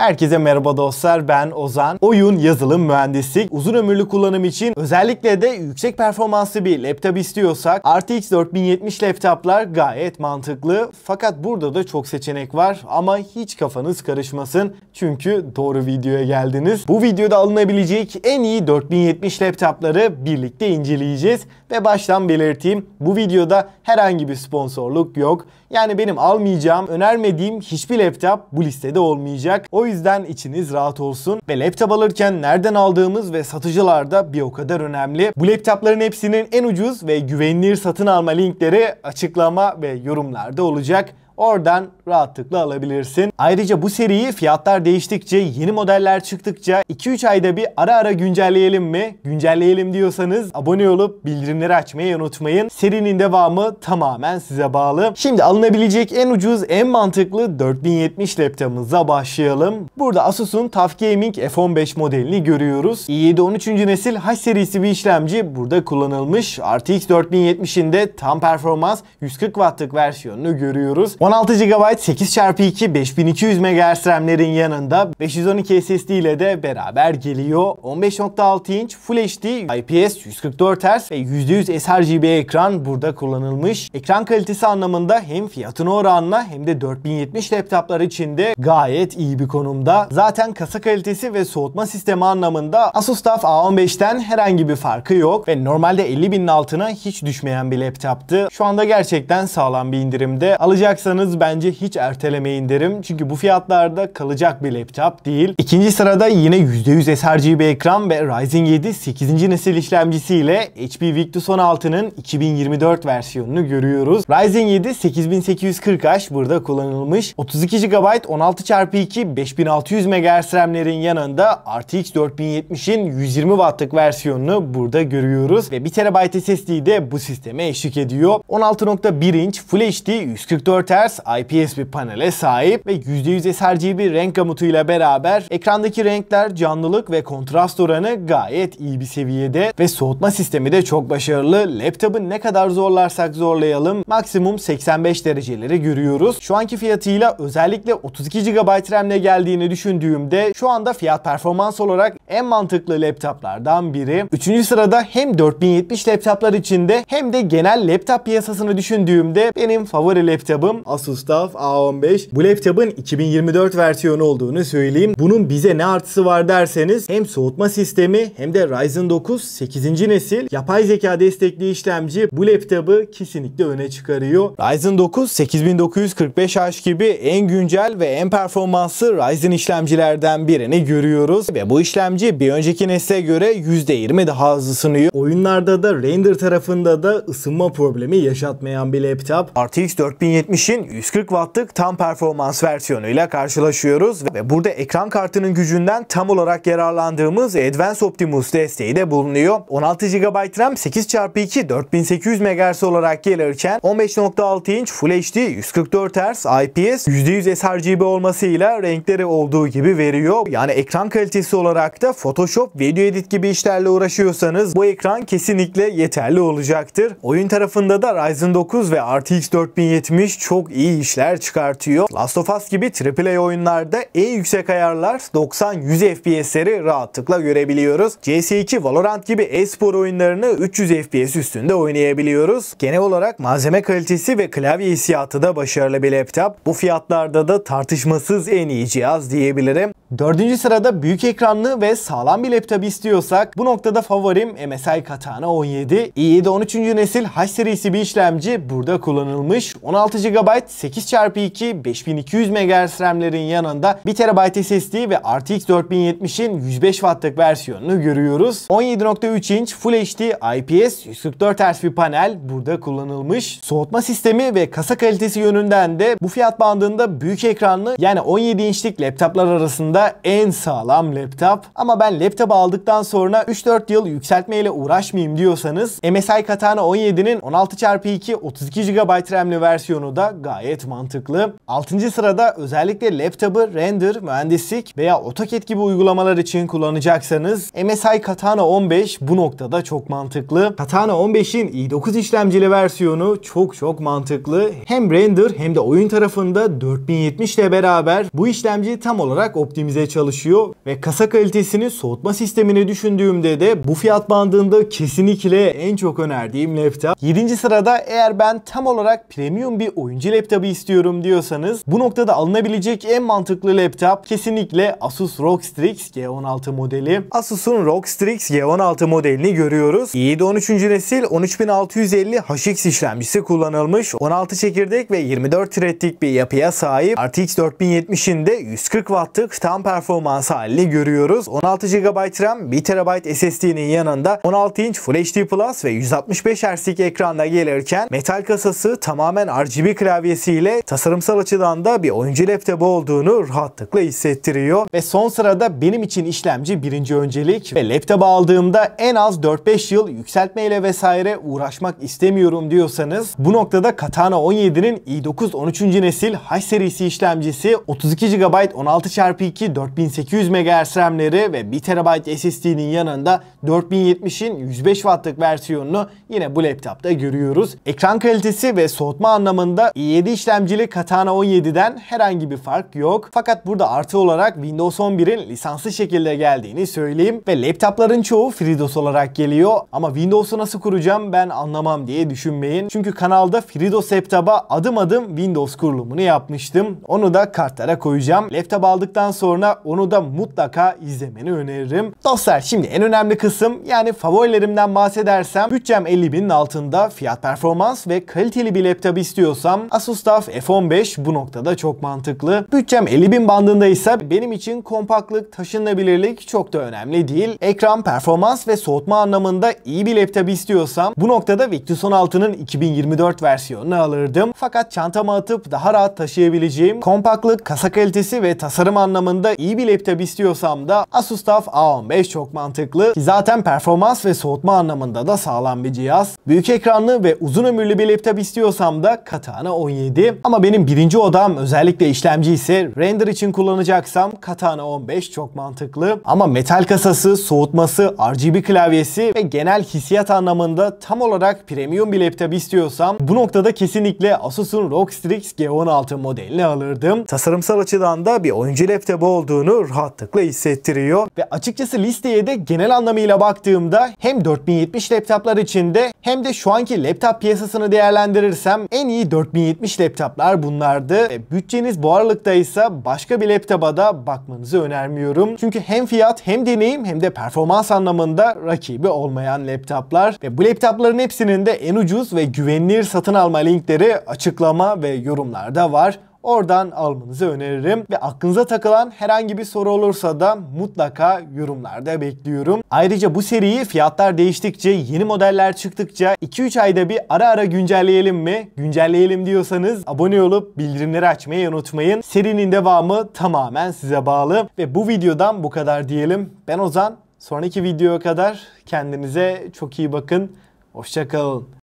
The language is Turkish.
Herkese merhaba dostlar ben Ozan. Oyun, yazılım, mühendislik, uzun ömürlü kullanım için özellikle de yüksek performanslı bir laptop istiyorsak RTX 4070 laptoplar gayet mantıklı. Fakat burada da çok seçenek var ama hiç kafanız karışmasın çünkü doğru videoya geldiniz. Bu videoda alınabilecek en iyi 4070 laptopları birlikte inceleyeceğiz ve baştan belirteyim bu videoda herhangi bir sponsorluk yok. Yani benim almayacağım, önermediğim hiçbir laptop bu listede olmayacak. O yüzden içiniz rahat olsun ve laptop alırken nereden aldığımız ve satıcılar da bir o kadar önemli. Bu laptopların hepsinin en ucuz ve güvenilir satın alma linkleri açıklama ve yorumlarda olacak. Oradan rahatlıkla alabilirsin. Ayrıca bu seriyi fiyatlar değiştikçe, yeni modeller çıktıkça 2-3 ayda bir ara ara güncelleyelim mi? Güncelleyelim diyorsanız abone olup bildirimleri açmayı unutmayın. Serinin devamı tamamen size bağlı. Şimdi alınabilecek en ucuz, en mantıklı 4070 laptopumuza başlayalım. Burada Asus'un TUF Gaming F15 modelini görüyoruz. i7 13. nesil H serisi bir işlemci burada kullanılmış. RTX 4070'in de tam performans 140 wattlık versiyonunu görüyoruz. 16 GB 8x2 5200 MHz RAM'lerin yanında 512 SSD ile de beraber geliyor. 15.6 inç Full HD IPS 144 Hz ve %100 sRGB ekran burada kullanılmış. Ekran kalitesi anlamında hem fiyatına oranla hem de 4070 laptoplar için de gayet iyi bir konumda. Zaten kasa kalitesi ve soğutma sistemi anlamında Asus TUF A15'ten herhangi bir farkı yok ve normalde 50.000'in altına hiç düşmeyen bir laptoptu. Şu anda gerçekten sağlam bir indirimde. Alacaksanız alacaksanız bence hiç ertelemeyin derim. Çünkü bu fiyatlarda kalacak bir laptop değil. İkinci sırada yine %100 sRGB ekran ve Ryzen 7 8. nesil işlemcisiyle HP Victus 16'nın 2024 versiyonunu görüyoruz. Ryzen 7 8840H burada kullanılmış. 32 GB 16x2 5600 MHz RAM'lerin yanında RTX 4070'in 120 Watt'lık versiyonunu burada görüyoruz ve 1 TB SSD de bu sisteme eşlik ediyor. 16.1 inç Full HD 144 Hz ters IPS bir panele sahip ve %100 sRGB renk gamutuyla beraber ekrandaki renkler, canlılık ve kontrast oranı gayet iyi bir seviyede ve soğutma sistemi de çok başarılı. Laptopu ne kadar zorlarsak zorlayalım maksimum 85 dereceleri görüyoruz. Şu anki fiyatıyla özellikle 32 GB RAM'le geldiğini düşündüğümde şu anda fiyat performans olarak en mantıklı laptoplardan biri. Üçüncü sırada hem 4070 laptoplar içinde hem de genel laptop piyasasını düşündüğümde benim favori laptopum Asus TUF A15. Bu laptopun 2024 versiyonu olduğunu söyleyeyim. Bunun bize ne artısı var derseniz hem soğutma sistemi hem de Ryzen 9 8. nesil yapay zeka destekli işlemci bu laptopu kesinlikle öne çıkarıyor. Ryzen 9 8945H gibi en güncel ve en performanslı Ryzen işlemcilerden birini görüyoruz ve bu işlemci bir önceki nesle göre %20 daha hızlı ısınıyor. Oyunlarda da render tarafında da ısınma problemi yaşatmayan bir laptop. RTX 4070'in Ürünün 140 wattlık tam performans versiyonuyla karşılaşıyoruz ve burada ekran kartının gücünden tam olarak yararlandığımız Advanced Optimus desteği de bulunuyor. 16 GB RAM 8x2 4800 MHz olarak gelirken 15.6 inç Full HD 144 Hz IPS %100 sRGB olmasıyla renkleri olduğu gibi veriyor. Yani ekran kalitesi olarak da Photoshop, video edit gibi işlerle uğraşıyorsanız bu ekran kesinlikle yeterli olacaktır. Oyun tarafında da Ryzen 9 ve RTX 4070 çok çok iyi işler çıkartıyor. Last of Us gibi AAA oyunlarda en yüksek ayarlar 90-100 FPS'leri rahatlıkla görebiliyoruz. CS2, Valorant gibi e-spor oyunlarını 300 FPS üstünde oynayabiliyoruz. Genel olarak malzeme kalitesi ve klavye hissiyatı da başarılı bir laptop. Bu fiyatlarda da tartışmasız en iyi cihaz diyebilirim. Dördüncü sırada büyük ekranlı ve sağlam bir laptop istiyorsak bu noktada favorim MSI Katana 17. i7 13. nesil H serisi bir işlemci burada kullanılmış. 16 GB 8x2 5200 MHz RAM'lerin yanında 1 TB SSD ve RTX 4070'in 105 Watt'lık versiyonunu görüyoruz. 17.3 inç Full HD IPS 144 Hz bir panel burada kullanılmış. Soğutma sistemi ve kasa kalitesi yönünden de bu fiyat bandında büyük ekranlı yani 17 inçlik laptoplar arasında piyasada en sağlam laptop. Ama ben laptop aldıktan sonra 3-4 yıl yükseltmeyle uğraşmayayım diyorsanız MSI Katana 17'nin 16x2 32 GB RAM'li versiyonu da gayet mantıklı. 6. sırada özellikle laptopu render, mühendislik veya AutoCAD gibi uygulamalar için kullanacaksanız MSI Katana 15 bu noktada çok mantıklı. Katana 15'in i9 işlemcili versiyonu çok çok mantıklı. Hem render hem de oyun tarafında 4070 ile beraber bu işlemci tam olarak optimize üretmemize çalışıyor ve kasa kalitesini soğutma sistemini düşündüğümde de bu fiyat bandında kesinlikle en çok önerdiğim laptop. 7. sırada eğer ben tam olarak premium bir oyuncu laptopu istiyorum diyorsanız bu noktada alınabilecek en mantıklı laptop kesinlikle Asus ROG Strix G16 modeli. Asus'un ROG Strix G16 modelini görüyoruz. i7 13. nesil 13650 HX işlemcisi kullanılmış. 16 çekirdek ve 24 threadlik bir yapıya sahip. RTX 4070'in de 140 wattlık tam tam performans halini görüyoruz. 16 GB RAM, 1 TB SSD'nin yanında 16 inç Full HD Plus ve 165 Hz'lik ekranda gelirken metal kasası tamamen RGB klavyesiyle tasarımsal açıdan da bir oyuncu laptopu olduğunu rahatlıkla hissettiriyor. Ve son sırada benim için işlemci birinci öncelik ve laptopu aldığımda en az 4-5 yıl yükseltmeyle vesaire uğraşmak istemiyorum diyorsanız bu noktada Katana 17'nin i9 13. nesil High serisi işlemcisi 32 GB 16 x 2 4800 MHz RAM'leri ve 1 TB SSD'nin yanında 4070'in 105 Watt'lık versiyonunu yine bu laptopta görüyoruz. Ekran kalitesi ve soğutma anlamında i7 işlemcili Katana 17'den herhangi bir fark yok. Fakat burada artı olarak Windows 11'in lisanslı şekilde geldiğini söyleyeyim ve laptopların çoğu FreeDOS olarak geliyor ama Windows'u nasıl kuracağım ben anlamam diye düşünmeyin. Çünkü kanalda FreeDOS laptopa adım adım Windows kurulumunu yapmıştım. Onu da kartlara koyacağım. Laptop aldıktan sonra sonra onu da mutlaka izlemeni öneririm. Dostlar şimdi en önemli kısım yani favorilerimden bahsedersem bütçem 50 binin altında fiyat performans ve kaliteli bir laptop istiyorsam Asus TUF F15 bu noktada çok mantıklı. Bütçem 50 bin bandında ise benim için kompaklık taşınabilirlik çok da önemli değil. Ekran, performans ve soğutma anlamında iyi bir laptop istiyorsam bu noktada Victus 16'nın 2024 versiyonunu alırdım. Fakat çantama atıp daha rahat taşıyabileceğim kompaklık kasa kalitesi ve tasarım anlamında Yanında iyi bir laptop istiyorsam da Asus TUF A15 çok mantıklı. Ki zaten performans ve soğutma anlamında da sağlam bir cihaz. Büyük ekranlı ve uzun ömürlü bir laptop istiyorsam da Katana 17. Ama benim birinci odam özellikle işlemci ise render için kullanacaksam Katana 15 çok mantıklı. Ama metal kasası, soğutması, RGB klavyesi ve genel hissiyat anlamında tam olarak premium bir laptop istiyorsam bu noktada kesinlikle Asus'un ROG Strix G16 modelini alırdım. Tasarımsal açıdan da bir oyuncu laptopu olduğunu rahatlıkla hissettiriyor. Ve açıkçası listeye de genel anlamıyla baktığımda hem 4070 laptoplar içinde hem de şu anki laptop piyasasını değerlendirirsem en iyi 4070 laptoplar bunlardı. Ve bütçeniz bu aralıktaysa başka bir laptopa da bakmanızı önermiyorum. Çünkü hem fiyat hem deneyim hem de performans anlamında rakibi olmayan laptoplar. Ve bu laptopların hepsinin de en ucuz ve güvenilir satın alma linkleri açıklama ve yorumlarda var. Oradan almanızı öneririm. Ve aklınıza takılan herhangi bir soru olursa da mutlaka yorumlarda bekliyorum. Ayrıca bu seriyi fiyatlar değiştikçe, yeni modeller çıktıkça 2-3 ayda bir ara ara güncelleyelim mi? Güncelleyelim diyorsanız abone olup bildirimleri açmayı unutmayın. Serinin devamı tamamen size bağlı. Ve bu videodan bu kadar diyelim. Ben Ozan. Sonraki videoya kadar kendinize çok iyi bakın. Hoşçakalın.